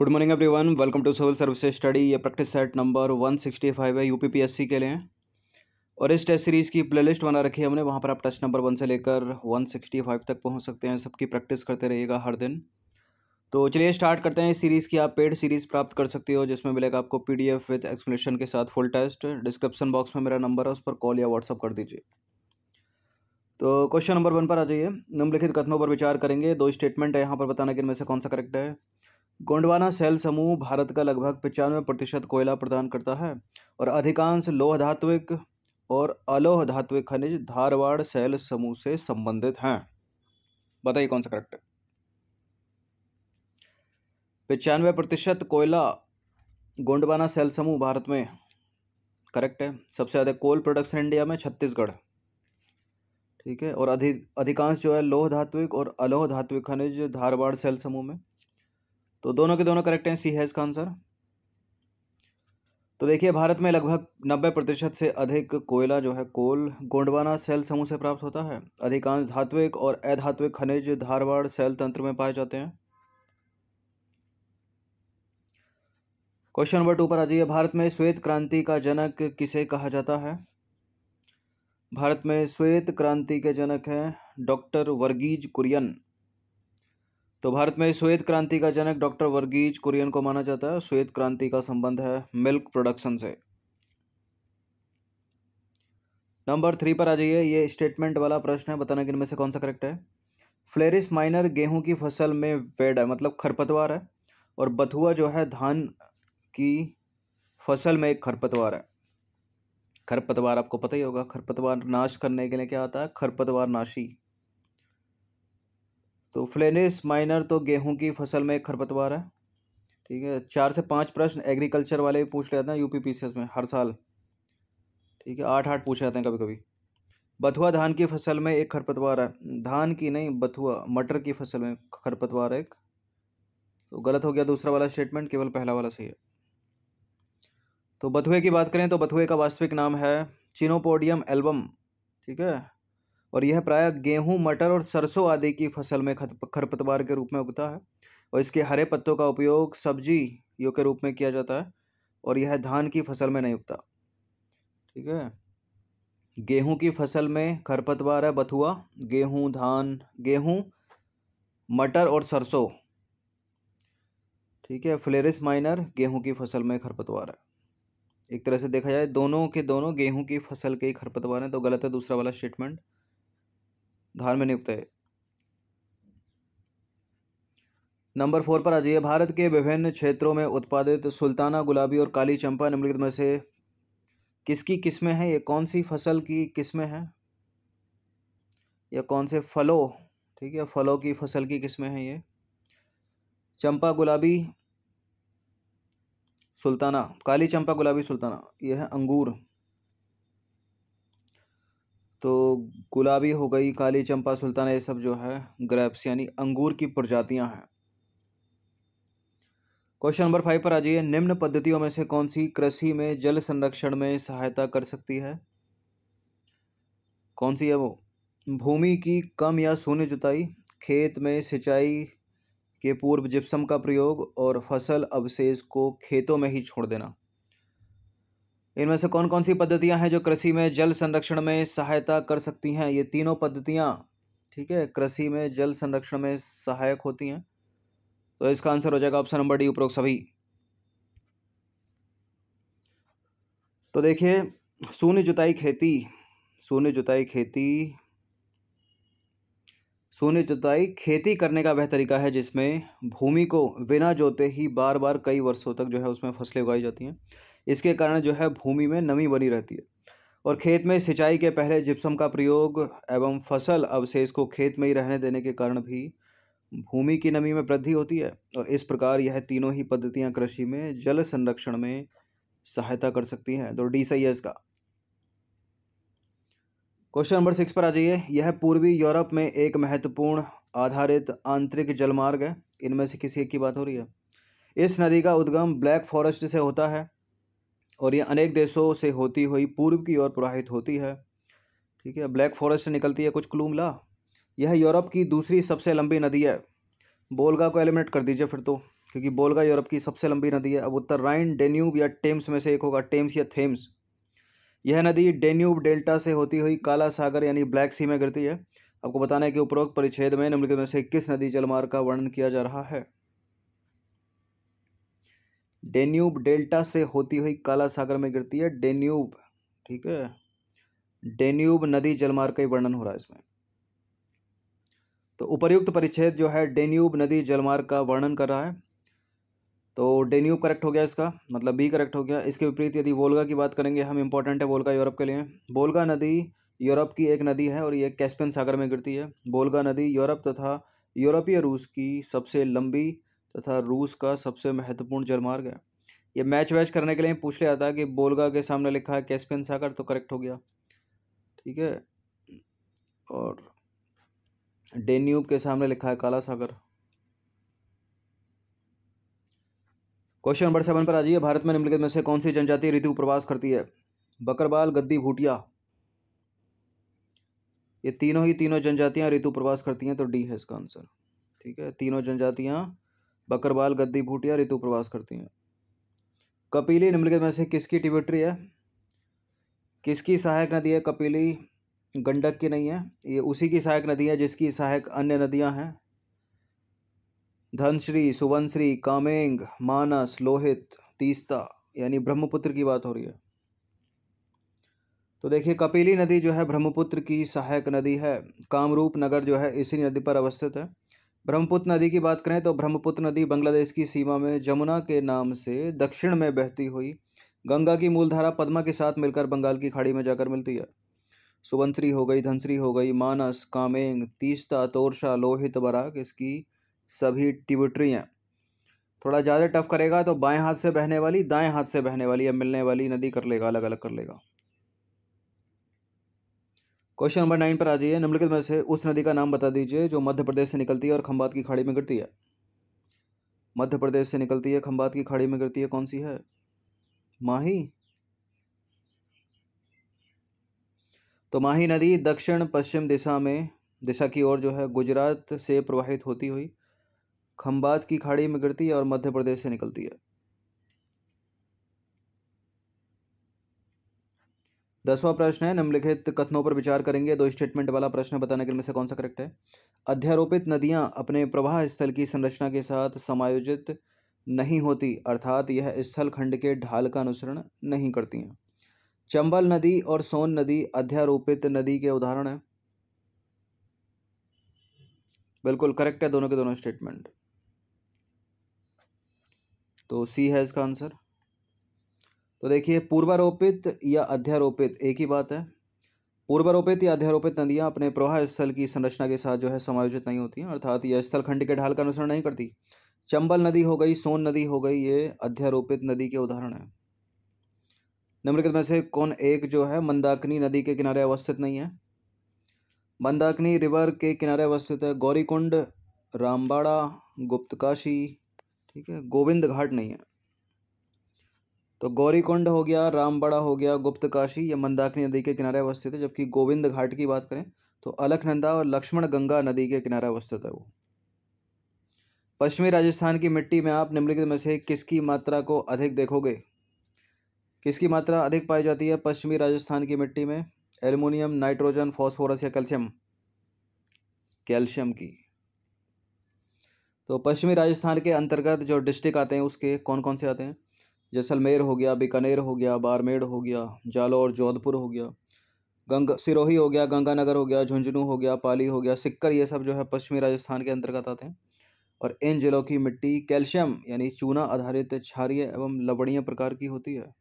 good morning everyone welcome to civil service study ये practice set number one sixty five है UPPSC के लिए और इस टेस्ट सीरीज़ की प्लेलिस्ट बना रखी है हमने वहाँ पर आप टेस्ट नंबर वन से लेकर वन सिक्सटी फाइव तक पहुँच सकते हैं सबकी प्रैक्टिस करते रहिएगा हर दिन तो चलिए स्टार्ट करते हैं इस सीरीज़ की आप पेड सीरीज़ प्राप्त कर सकते हो जिसमें मिलेगा आपको P D F with explanation के साथ फुल टेस्ट डिस्क्रिप्शन बॉक्स में मेरा नंबर है उस पर कॉल या व्हाट्सअप कर दीजिए तो क्वेश्चन नंबर वन पर आ जाइए निम्नलिखित कथनों पर विचार करेंगे दो स्टेटमेंट है यहाँ पर बताना कि इनमें से कौन सा करेक्ट है गोंडवाना सेल समूह भारत का लगभग पचानवे प्रतिशत कोयला प्रदान करता है और अधिकांश लोह धात्विक और अलोह धात्विक खनिज धारवाड़ सेल समूह से संबंधित हैं बताइए कौन सा करेक्ट है पचानवे प्रतिशत कोयला गोंडवाना सेल समूह भारत में करेक्ट है सबसे ज़्यादा कोल प्रोडक्शन इंडिया में छत्तीसगढ़ ठीक है और अधिक अधिकांश जो है लोह धात्विक और अलोह धात्विक खनिज धारवाड़ सेल समूह में तो दोनों के दोनों करेक्ट हैं सी है इसका आंसर तो देखिए भारत में लगभग नब्बे प्रतिशत से अधिक कोयला जो है कोल गोंडवाना सेल समूह से प्राप्त होता है अधिकांश धात्विक और अधात्विक खनिज धारवाड़ सेल तंत्र में पाए जाते हैं क्वेश्चन नंबर टू पर आ जाइए भारत में श्वेत क्रांति का जनक किसे कहा जाता है भारत में श्वेत क्रांति के जनक हैं डॉक्टर वर्गीज कुरियन तो भारत में श्वेत क्रांति का जनक डॉक्टर वर्गीज कुरियन को माना जाता है श्वेत क्रांति का संबंध है मिल्क प्रोडक्शन से नंबर थ्री पर आ जाइए ये स्टेटमेंट वाला प्रश्न है बताना कि इनमें से कौन सा करेक्ट है फ्लेरिस माइनर गेहूं की फसल में वेड है मतलब खरपतवार है और बथुआ जो है धान की फसल में एक खरपतवार है खरपतवार आपको पता ही होगा खरपतवार नाश करने के लिए क्या आता है खरपतवार नाशी तो फ्लेनिस माइनर तो गेहूं की फसल में खरपतवार है ठीक है चार से पाँच प्रश्न एग्रीकल्चर वाले भी पूछ लेते हैं यूपी पीसीएस में हर साल ठीक है आठ आठ पूछ जाते हैं कभी कभी बथुआ धान की फसल में एक खरपतवार है धान की नहीं बथुआ मटर की फसल में खरपतवार है एक तो गलत हो गया दूसरा वाला स्टेटमेंट केवल पहला वाला सही है तो बथुए की बात करें तो बथुए का वास्तविक नाम है चिनोपोडियम एल्बम ठीक है और यह प्रायः गेहूं मटर और सरसों आदि की फसल में खरपतवार के रूप में उगता है और इसके हरे पत्तों का उपयोग सब्जी यो के रूप में किया जाता है और यह धान की फसल में नहीं उगता ठीक है गेहूं की फसल में खरपतवार है बथुआ गेहूं धान गेहूं मटर और सरसों ठीक है फ्लेरिस माइनर गेहूं की फसल में खरपतवार है एक तरह से देखा जाए दोनों के दोनों गेहूं की फसल के ही खरपतवार हैं तो गलत है दूसरा वाला स्टेटमेंट धार में नियुक्त है नंबर फोर पर आ जाइए भारत के विभिन्न क्षेत्रों में उत्पादित सुल्ताना गुलाबी और काली चंपा निम्नलिखित में से किसकी किस्में हैं ये कौन सी फसल की किस्में हैं या कौन से फलों ठीक है फलों की फसल की किस्में हैं ये चंपा गुलाबी सुल्ताना काली चंपा गुलाबी सुल्ताना यह है अंगूर तो गुलाबी हो गई काली चंपा सुल्ताना ये सब जो है ग्रेप्स यानी अंगूर की प्रजातियां हैं क्वेश्चन नंबर फाइव पर आ जाइए निम्न पद्धतियों में से कौन सी कृषि में जल संरक्षण में सहायता कर सकती है कौन सी है वो भूमि की कम या शून्य जुताई खेत में सिंचाई के पूर्व जिप्सम का प्रयोग और फसल अवशेष को खेतों में ही छोड़ देना इनमें से कौन कौन सी पद्धतियां हैं जो कृषि में जल संरक्षण में सहायता कर सकती हैं ये तीनों पद्धतियां ठीक है कृषि में जल संरक्षण में सहायक होती हैं तो इसका आंसर हो जाएगा ऑप्शन नंबर डी उपरोक्त सभी तो देखिए शून्य जुताई खेती शून्य जुताई खेती शून्य जुताई खेती करने का वह तरीका है जिसमें भूमि को बिना जोते ही बार बार कई वर्षों तक जो है उसमें फसलें उगाई जाती हैं इसके कारण जो है भूमि में नमी बनी रहती है और खेत में सिंचाई के पहले जिप्सम का प्रयोग एवं फसल अवशेष को खेत में ही रहने देने के कारण भी भूमि की नमी में वृद्धि होती है और इस प्रकार यह तीनों ही पद्धतियां कृषि में जल संरक्षण में सहायता कर सकती हैं तो डी सही है इसका क्वेश्चन नंबर सिक्स पर आ जाइए यह पूर्वी यूरोप में एक महत्वपूर्ण आधारित आंतरिक जलमार्ग है इनमें से किसी एक की बात हो रही है इस नदी का उद्गम ब्लैक फॉरेस्ट से होता है और ये अनेक देशों से होती हुई पूर्व की ओर प्रवाहित होती है ठीक है ब्लैक फॉरेस्ट से निकलती है कुछ क्लूमला यह यूरोप की दूसरी सबसे लंबी नदी है बोलगा को एलिमिनेट कर दीजिए फिर तो क्योंकि बोलगा यूरोप की सबसे लंबी नदी है अब उत्तर राइन डेन्यूब या टेम्स में से एक होगा टेम्स या थेम्स यह नदी डेन्यूब डेल्टा से होती हुई काला सागर यानी ब्लैक सी में गिरती है आपको बताना है कि उपरोक्त परिच्छेद में निम्नलिखित में से किस नदी जलमार्ग का वर्णन किया जा रहा है डेन्यूब डेल्टा से होती हुई काला सागर में गिरती है डेन्यूब ठीक है डेन्यूब नदी जलमार्ग का वर्णन हो रहा है इसमें तो उपर्युक्त परिच्छेद जो है डेन्यूब नदी जलमार्ग का वर्णन कर रहा है तो डेन्यूब करेक्ट हो गया इसका मतलब बी करेक्ट हो गया इसके विपरीत यदि वोल्गा की बात करेंगे हम इंपॉर्टेंट है वोल्गा यूरोप के लिए बोल्गा नदी यूरोप की एक नदी है और ये कैस्पियन सागर में गिरती है बोल्गा नदी यूरोप तथा यूरोपीय रूस की सबसे लंबी तथा रूस का सबसे महत्वपूर्ण जलमार्ग है ये मैच वैच करने के लिए पूछ लिया था कि बोलगा के सामने लिखा है कैसपियन सागर तो करेक्ट हो गया ठीक है और डेन्यूब के सामने लिखा है काला सागर क्वेश्चन नंबर सेवन पर आ जाइए भारत में निम्नलिखित में से कौन सी जनजाति ऋतु प्रवास करती है बकरबाल गद्दी भूटिया ये तीनों ही तीनों जनजातियां ऋतु प्रवास करती हैं तो डी है इसका आंसर ठीक है तीनों जनजातियां बकरवाल गद्दी भूटिया ऋतु प्रवास करती हैं कपीली निम्नलिखित में से किसकी ट्रिब्यूटरी है किसकी सहायक नदी है कपीली गंडक की नहीं है ये उसी की सहायक नदी है जिसकी सहायक अन्य नदियां हैं धनश्री सुवनश्री कामेंग मानस लोहित तीस्ता यानी ब्रह्मपुत्र की बात हो रही है तो देखिए कपीली नदी जो है ब्रह्मपुत्र की सहायक नदी है कामरूप नगर जो है इसी नदी पर अवस्थित है ब्रह्मपुत्र नदी की बात करें तो ब्रह्मपुत्र नदी बांग्लादेश की सीमा में जमुना के नाम से दक्षिण में बहती हुई गंगा की मूलधारा पद्मा के साथ मिलकर बंगाल की खाड़ी में जाकर मिलती है सुबंसरी हो गई धनसरी हो गई मानस कामेंग तीस्ता तोरशा लोहित बराक इसकी सभी टिबरी हैं थोड़ा ज़्यादा टफ करेगा तो बाएं हाथ से बहने वाली दाएं हाथ से बहने वाली या मिलने वाली नदी कर लेगा अलग अलग कर लेगा क्वेश्चन नंबर नाइन पर आ जाइए निम्नलिखित में से उस नदी का नाम बता दीजिए जो मध्य प्रदेश से निकलती है और खंबात की खाड़ी में गिरती है मध्य प्रदेश से निकलती है खंबात की खाड़ी में गिरती है कौन सी है माही तो माही नदी दक्षिण पश्चिम दिशा में दिशा की ओर जो है गुजरात से प्रवाहित होती हुई खंबात की खाड़ी में गिरती है और मध्य प्रदेश से निकलती है दसवां प्रश्न है निम्नलिखित कथनों पर विचार करेंगे दो स्टेटमेंट वाला प्रश्न बताने के इनमें से कौन सा करेक्ट है अध्यारोपित नदियां अपने प्रवाह स्थल की संरचना के साथ समायोजित नहीं होती अर्थात यह स्थल खंड के ढाल का अनुसरण नहीं करती हैं चंबल नदी और सोन नदी अध्यारोपित नदी के उदाहरण है बिल्कुल करेक्ट है दोनों के दोनों स्टेटमेंट तो सी है इसका आंसर तो देखिए पूर्वारोपित या अध्यारोपित एक ही बात है पूर्वारोपित या अध्यारोपित नदियाँ अपने प्रवाह स्थल की संरचना के साथ जो है समायोजित नहीं होती हैं अर्थात यह स्थलखंड के ढाल का अनुसरण नहीं करती चंबल नदी हो गई सोन नदी हो गई ये अध्यारोपित नदी के उदाहरण हैं निम्नलिखित में से कौन एक जो है मंदाकिनी नदी के किनारे अवस्थित नहीं है मंदाकिनी रिवर के किनारे अवस्थित है गौरीकुंड रामबाड़ा गुप्तकाशी ठीक है गोविंद घाट नहीं है तो गौरीकुंड हो गया रामबड़ा हो गया गुप्त काशी या मंदाकिनी नदी के किनारे अवस्थित है जबकि गोविंद घाट की बात करें तो अलकनंदा और लक्ष्मण गंगा नदी के किनारे अवस्थित है वो पश्चिमी राजस्थान की मिट्टी में आप निम्नलिखित में से किसकी मात्रा को अधिक देखोगे किसकी मात्रा अधिक पाई जाती है पश्चिमी राजस्थान की मिट्टी में एल्यूमिनियम नाइट्रोजन फॉस्फोरस या कैल्शियम कैल्शियम की तो पश्चिमी राजस्थान के अंतर्गत जो डिस्ट्रिक्ट आते हैं उसके कौन कौन से आते हैं जैसलमेर हो गया बीकानेर हो गया बाड़मेर हो गया जालौर जोधपुर हो गया गंगा सिरोही हो गया गंगानगर हो गया झुंझुनू हो गया पाली हो गया सिक्कर ये सब जो है पश्चिमी राजस्थान के अंतर्गत आते हैं और इन जिलों की मिट्टी कैल्शियम यानी चूना आधारित क्षारिय एवं लवणीय प्रकार की होती है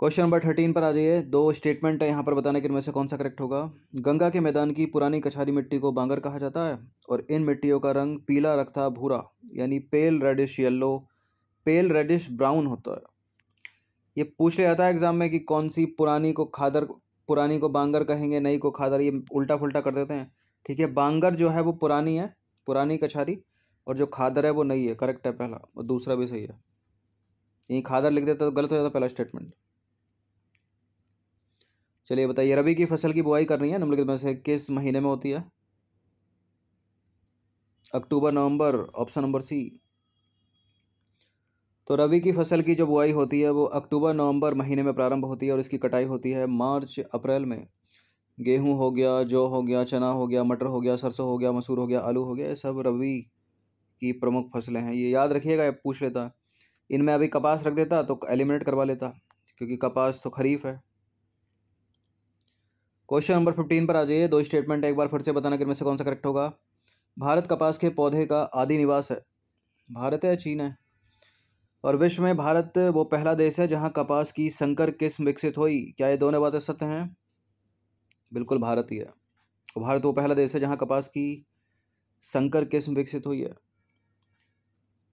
क्वेश्चन नंबर थर्टीन पर आ जाइए दो स्टेटमेंट है यहाँ पर बताने के इनमें से कौन सा करेक्ट होगा गंगा के मैदान की पुरानी कछारी मिट्टी को बांगर कहा जाता है और इन मिट्टियों का रंग पीला रखता भूरा यानी pale reddish yellow pale reddish brown होता है ये पूछ लिया जाता है एग्जाम में कि कौन सी पुरानी को खादर पुरानी को बांगर कहेंगे नई को खादर ये उल्टा फुलटा कर देते हैं ठीक है बांगर जो है वो पुरानी है पुरानी कछारी और जो खादर है वो नई है करेक्ट है पहला और दूसरा भी सही है यहीं खादर लिख देता तो गलत हो जाता पहला स्टेटमेंट चलिए बताइए रबी की फसल की बुआई करनी है निम्नलिखित में से किस महीने में होती है अक्टूबर नवंबर ऑप्शन नंबर सी तो रबी की फसल की जो बुआई होती है वो अक्टूबर नवंबर महीने में प्रारंभ होती है और इसकी कटाई होती है मार्च अप्रैल में गेहूं हो गया जौ हो गया चना हो गया मटर हो गया सरसों हो गया मसूर हो गया आलू हो गया ये सब रबी की प्रमुख फसलें हैं ये याद रखिएगा पूछ लेता इनमें अभी कपास रख देता तो एलिमिनेट करवा लेता क्योंकि कपास तो खरीफ है क्वेश्चन नंबर फिफ्टीन पर आ जाइए दो स्टेटमेंट एक बार फिर से बताना कि मैं से कौन सा करेक्ट होगा भारत कपास के पौधे का आदि निवास है भारत है चीन है और विश्व में भारत वो पहला देश है जहाँ कपास की संकर किस्म विकसित हुई क्या ये दोनों बातें सत्य हैं बिल्कुल भारत ही है और भारत वो पहला देश है जहाँ कपास की संकर किस्म विकसित हुई है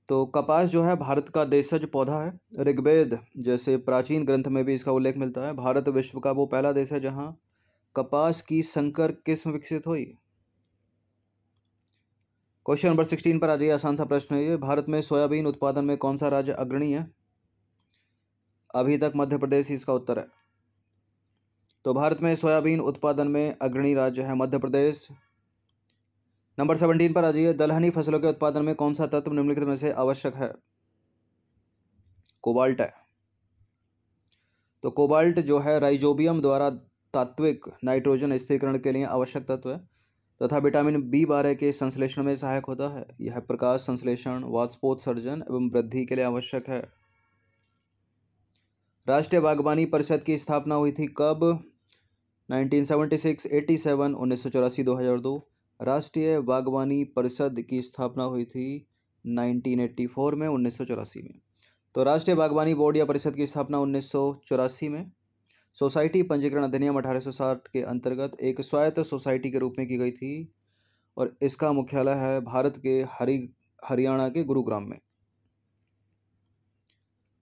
तो कपास जो है भारत का देशज पौधा है ऋग्वेद जैसे प्राचीन ग्रंथ में भी इसका उल्लेख मिलता है भारत विश्व का वो पहला देश है जहाँ कपास की संकर किस्म विकसित हुई क्वेश्चन नंबर सिक्सटीन पर आ जाइए आसान सा प्रश्न है भारत में सोयाबीन उत्पादन में कौन सा राज्य अग्रणी है अभी तक मध्य प्रदेश इसका उत्तर है तो भारत में सोयाबीन उत्पादन में अग्रणी राज्य है मध्य प्रदेश नंबर सेवनटीन पर आ जाइए दलहनी फसलों के उत्पादन में कौन सा तत्व निम्नलिखित में से आवश्यक है कोबाल्ट है तो कोबाल्ट जो है राइजोबियम द्वारा तात्विक नाइट्रोजन स्थिरीकरण के लिए आवश्यक तत्व है तथा विटामिन बी बारह के संश्लेषण में सहायक होता है यह प्रकाश संश्लेषण वाष्पोत्सर्जन एवं वृद्धि के लिए आवश्यक है राष्ट्रीय बागवानी परिषद की स्थापना हुई थी कब 1976, 87, उन्नीस सौ चौरासी दो हज़ार दो राष्ट्रीय बागवानी परिषद की स्थापना हुई थी 1984 में उन्नीस में तो राष्ट्रीय बागवानी बोर्ड या परिषद की स्थापना उन्नीस में सोसाइटी पंजीकरण अधिनियम अठारह सौ साठ के अंतर्गत एक स्वायत्त सोसाइटी के रूप में की गई थी और इसका मुख्यालय है भारत के हरि हरियाणा के गुरुग्राम में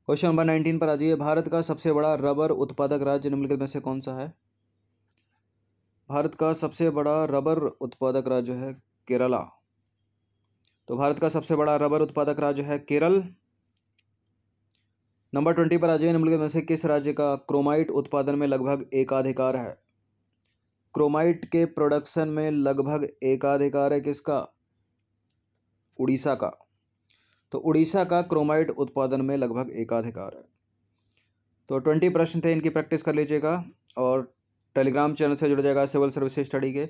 क्वेश्चन नंबर नाइनटीन पर आ जाइए भारत का सबसे बड़ा रबर उत्पादक राज्य निम्नलिखित में से कौन सा है भारत का सबसे बड़ा रबर उत्पादक राज्य है केरला तो भारत का सबसे बड़ा रबर उत्पादक राज्य है केरल नंबर ट्वेंटी पर आ जाइए निम्नलिखित में से किस राज्य का क्रोमाइट उत्पादन में लगभग एकाधिकार है क्रोमाइट के प्रोडक्शन में लगभग एकाधिकार है किसका उड़ीसा का तो उड़ीसा का क्रोमाइट उत्पादन में लगभग एकाधिकार है तो ट्वेंटी प्रश्न थे इनकी प्रैक्टिस कर लीजिएगा और टेलीग्राम चैनल से जुड़ जाएगा सिविल सर्विस स्टडी के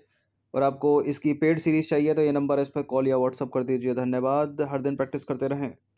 और आपको इसकी पेड सीरीज़ चाहिए तो ये नंबर इस पर कॉल या व्हाट्सअप कर दीजिए धन्यवाद हर दिन प्रैक्टिस करते रहें